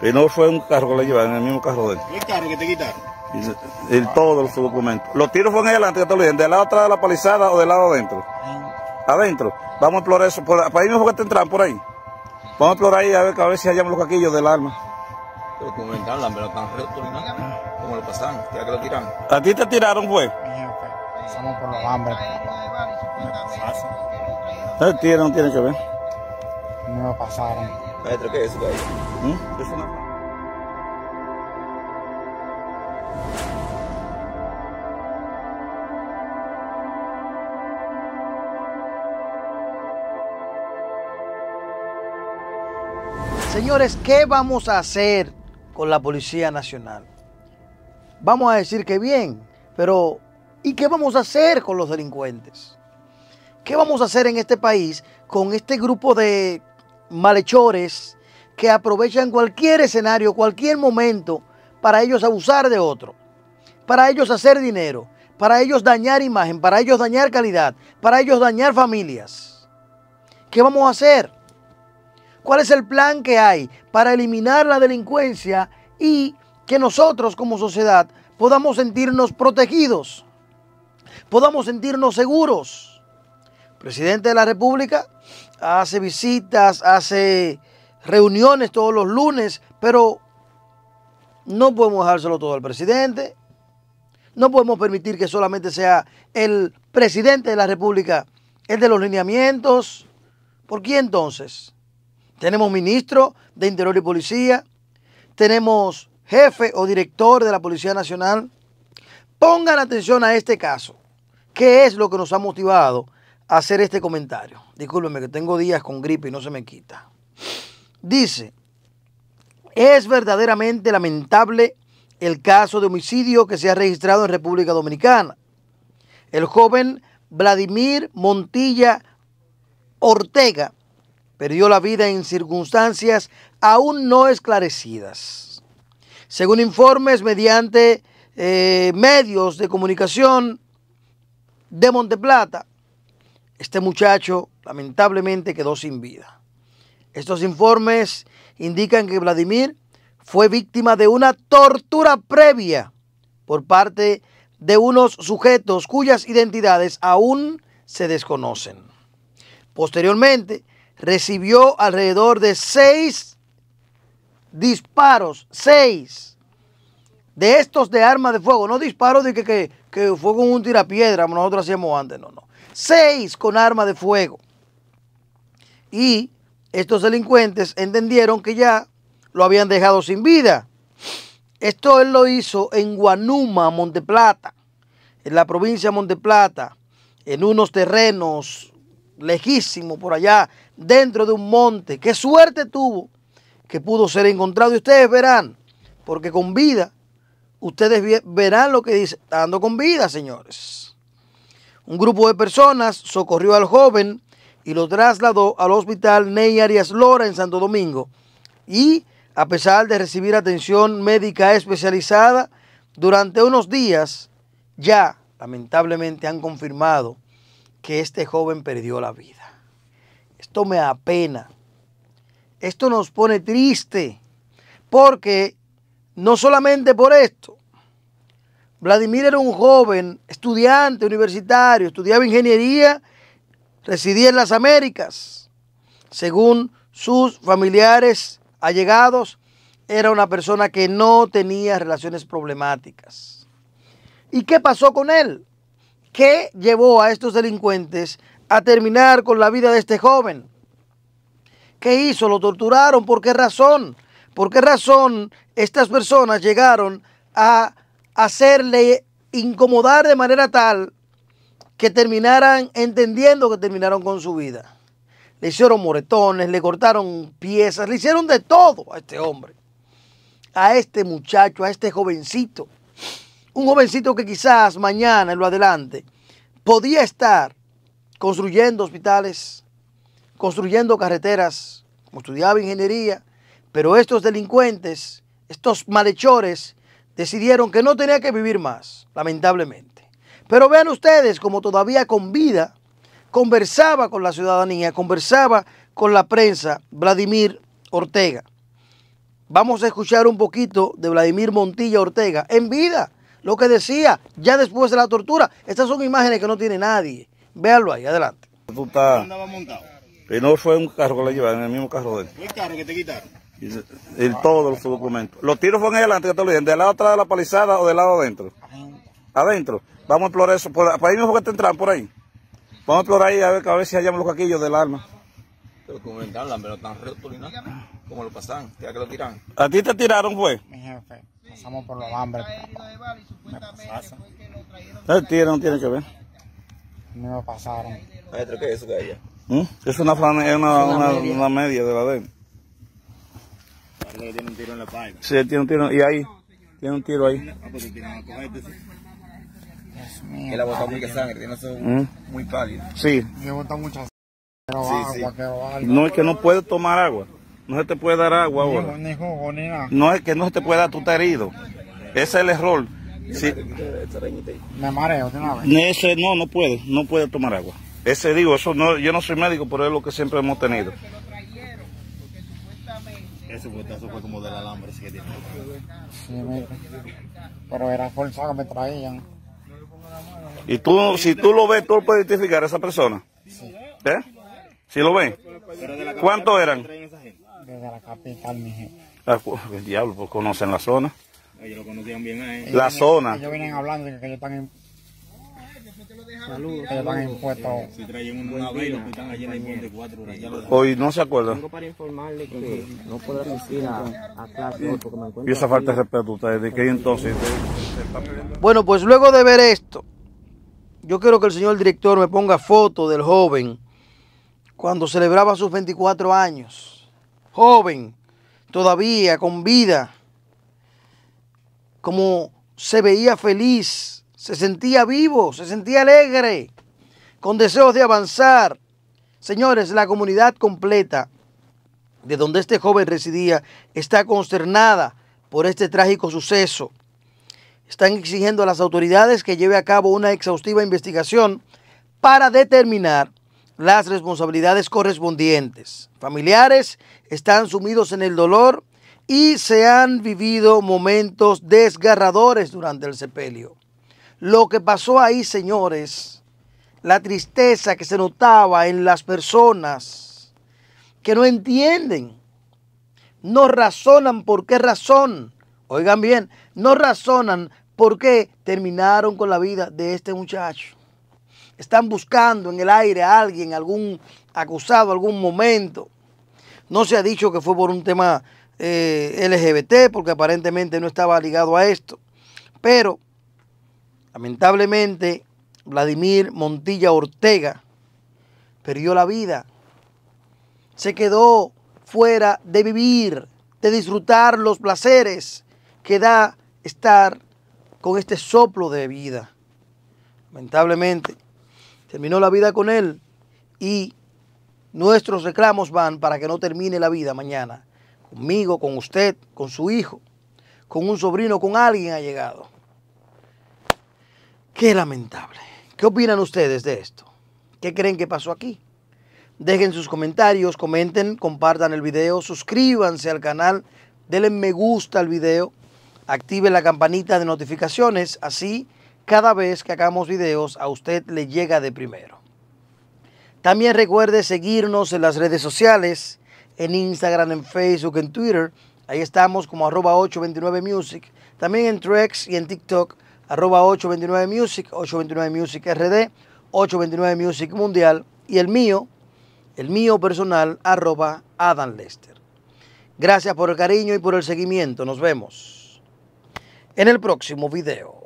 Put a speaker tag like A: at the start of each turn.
A: Y no fue un carro que le llevaron, en el mismo carro de él. ¿El carro que te quitaron? Y, todo todos documentos. Los tiros fueron adelante, que te lo dije, del lado atrás de la palizada o del lado adentro. Adentro. Vamos a explorar eso. para ahí mismo que te entran, por ahí. Vamos a explorar ahí a ver, a ver si hallamos los caquillos del arma. Pero como ¿no? ¿Cómo lo pasaron, ya que lo tiraron. ¿A ti te tiraron, fue Estamos por los hambres. no tiene que ver. No pasaron. ¿qué es ¿Mm?
B: Señores, ¿qué vamos a hacer con la Policía Nacional? Vamos a decir que bien, pero ¿y qué vamos a hacer con los delincuentes? ¿Qué vamos a hacer en este país con este grupo de malhechores que aprovechan cualquier escenario, cualquier momento para ellos abusar de otro, para ellos hacer dinero, para ellos dañar imagen, para ellos dañar calidad, para ellos dañar familias. ¿Qué vamos a hacer? ¿Cuál es el plan que hay para eliminar la delincuencia y que nosotros como sociedad podamos sentirnos protegidos, podamos sentirnos seguros? Presidente de la República, hace visitas, hace reuniones todos los lunes, pero no podemos dejárselo todo al presidente. No podemos permitir que solamente sea el presidente de la República el de los lineamientos. ¿Por qué entonces? Tenemos ministro de Interior y Policía, tenemos jefe o director de la Policía Nacional. Pongan atención a este caso. ¿Qué es lo que nos ha motivado hacer este comentario. Discúlpenme que tengo días con gripe y no se me quita. Dice, es verdaderamente lamentable el caso de homicidio que se ha registrado en República Dominicana. El joven Vladimir Montilla Ortega perdió la vida en circunstancias aún no esclarecidas. Según informes mediante eh, medios de comunicación de Monteplata, este muchacho lamentablemente quedó sin vida. Estos informes indican que Vladimir fue víctima de una tortura previa por parte de unos sujetos cuyas identidades aún se desconocen. Posteriormente, recibió alrededor de seis disparos, seis de estos de armas de fuego, no disparos de que, fue con un tirapiedra, como nosotros hacíamos antes, no, no seis con arma de fuego. Y estos delincuentes entendieron que ya lo habían dejado sin vida. Esto él lo hizo en Guanuma, Monteplata, en la provincia de Monteplata, en unos terrenos lejísimos por allá, dentro de un monte. Qué suerte tuvo que pudo ser encontrado. Y ustedes verán, porque con vida, ustedes verán lo que dice, ando con vida, señores. Un grupo de personas socorrió al joven y lo trasladó al hospital Ney Arias Lora en Santo Domingo. Y a pesar de recibir atención médica especializada, durante unos días ya lamentablemente han confirmado que este joven perdió la vida. Esto me apena. Esto nos pone triste. Porque no solamente por esto, Vladimir era un joven, estudiante universitario, estudiaba ingeniería, residía en las Américas. Según sus familiares allegados, era una persona que no tenía relaciones problemáticas. ¿Y qué pasó con él? ¿Qué llevó a estos delincuentes a terminar con la vida de este joven? ¿Qué hizo? ¿Lo torturaron? ¿Por qué razón? ¿Por qué razón estas personas llegaron a hacerle incomodar de manera tal que terminaran entendiendo que terminaron con su vida. Le hicieron moretones, le cortaron piezas, le hicieron de todo a este hombre, a este muchacho, a este jovencito. Un jovencito que quizás mañana en lo adelante podía estar construyendo hospitales, construyendo carreteras, como estudiaba ingeniería, pero estos delincuentes, estos malhechores, decidieron que no tenía que vivir más, lamentablemente. Pero vean ustedes como todavía con vida conversaba con la ciudadanía, conversaba con la prensa Vladimir Ortega. Vamos a escuchar un poquito de Vladimir Montilla Ortega en vida, lo que decía ya después de la tortura. Estas son imágenes que no tiene nadie. Véanlo ahí, adelante.
A: Tú no fue un carro que le llevaron, en el mismo carro de él. ¿Fue carro que te quitaron? Y, todos los documentos. ¿Los tiros fueron adelante, que te lo dije? ¿Del lado atrás de la palizada o del lado adentro? Adentro. Vamos a explorar eso. Por, para ahí mismo que te entran, por ahí. Vamos a explorar ahí a ver, a ver si hallamos los caquillos del arma. Te lo comentaron, pero están roto como lo pasan? ¿Ya que lo tiran? ¿A ti te tiraron, fue? Mi jefe, pasamos por los hambres. El tiro no tiene que ver. No lo pasaron. ¿Qué es eso que allá? ¿Mm? Es una, una, una media de la de tiene un tiro en la palma. Sí, tiene un tiro. ¿Y ahí? Tiene un tiro ahí. Ah, pues, ha botado mucha sangre, tiene eso mm. muy pálido. Sí. Le ha mucha
B: sangre. Sí, Agua, no es
A: que no puede tomar agua. No se te puede dar agua ahora. No es que no se te pueda dar, tú estás herido. Ese es el error. Sí. Me mareo de una vez. Ese, no, no puede, no puede tomar agua. Ese digo, eso no, yo no soy médico, pero es lo que siempre hemos tenido. Ese eso fue como del alambre ese que tiene. Sí, mira. Pero era forzado que me traían. Y tú, si tú lo ves, tú lo puedes identificar a esa persona. Sí. ¿Eh? ¿Sí lo ven? ¿Cuántos eran? Desde la capital, mi jefe. Ah, el diablo, pues conocen la zona. Ellos lo conocían bien ahí. La ellos, zona. Ellos vienen hablando de que ellos están en Saludos. Que le van Si traen una en Hoy no se acuerda. Tengo para informarle que no puedo asistir a, a clase porque me encuentro. Y esa falta de
B: respeto a ustedes. ¿De qué entonces? Bueno, pues luego de ver esto, yo quiero que el señor director me ponga foto del joven cuando celebraba sus 24 años. Joven, todavía con vida. Como se veía feliz se sentía vivo, se sentía alegre, con deseos de avanzar. Señores, la comunidad completa de donde este joven residía está consternada por este trágico suceso. Están exigiendo a las autoridades que lleve a cabo una exhaustiva investigación para determinar las responsabilidades correspondientes. Familiares están sumidos en el dolor y se han vivido momentos desgarradores durante el sepelio. Lo que pasó ahí, señores, la tristeza que se notaba en las personas que no entienden, no razonan por qué razón, oigan bien, no razonan por qué terminaron con la vida de este muchacho. Están buscando en el aire a alguien, algún acusado, algún momento. No se ha dicho que fue por un tema eh, LGBT, porque aparentemente no estaba ligado a esto. Pero Lamentablemente, Vladimir Montilla Ortega perdió la vida. Se quedó fuera de vivir, de disfrutar los placeres que da estar con este soplo de vida. Lamentablemente, terminó la vida con él y nuestros reclamos van para que no termine la vida mañana, conmigo, con usted, con su hijo, con un sobrino, con alguien ha llegado. Qué lamentable. ¿Qué opinan ustedes de esto? ¿Qué creen que pasó aquí? Dejen sus comentarios, comenten, compartan el video, suscríbanse al canal, denle me gusta al video, activen la campanita de notificaciones, así cada vez que hagamos videos a usted le llega de primero. También recuerde seguirnos en las redes sociales, en Instagram, en Facebook, en Twitter, ahí estamos como arroba 829music, también en Trex y en TikTok arroba 829music, 829musicrd, 829 mundial y el mío, el mío personal, arroba Adam Lester. Gracias por el cariño y por el seguimiento. Nos vemos en el próximo video.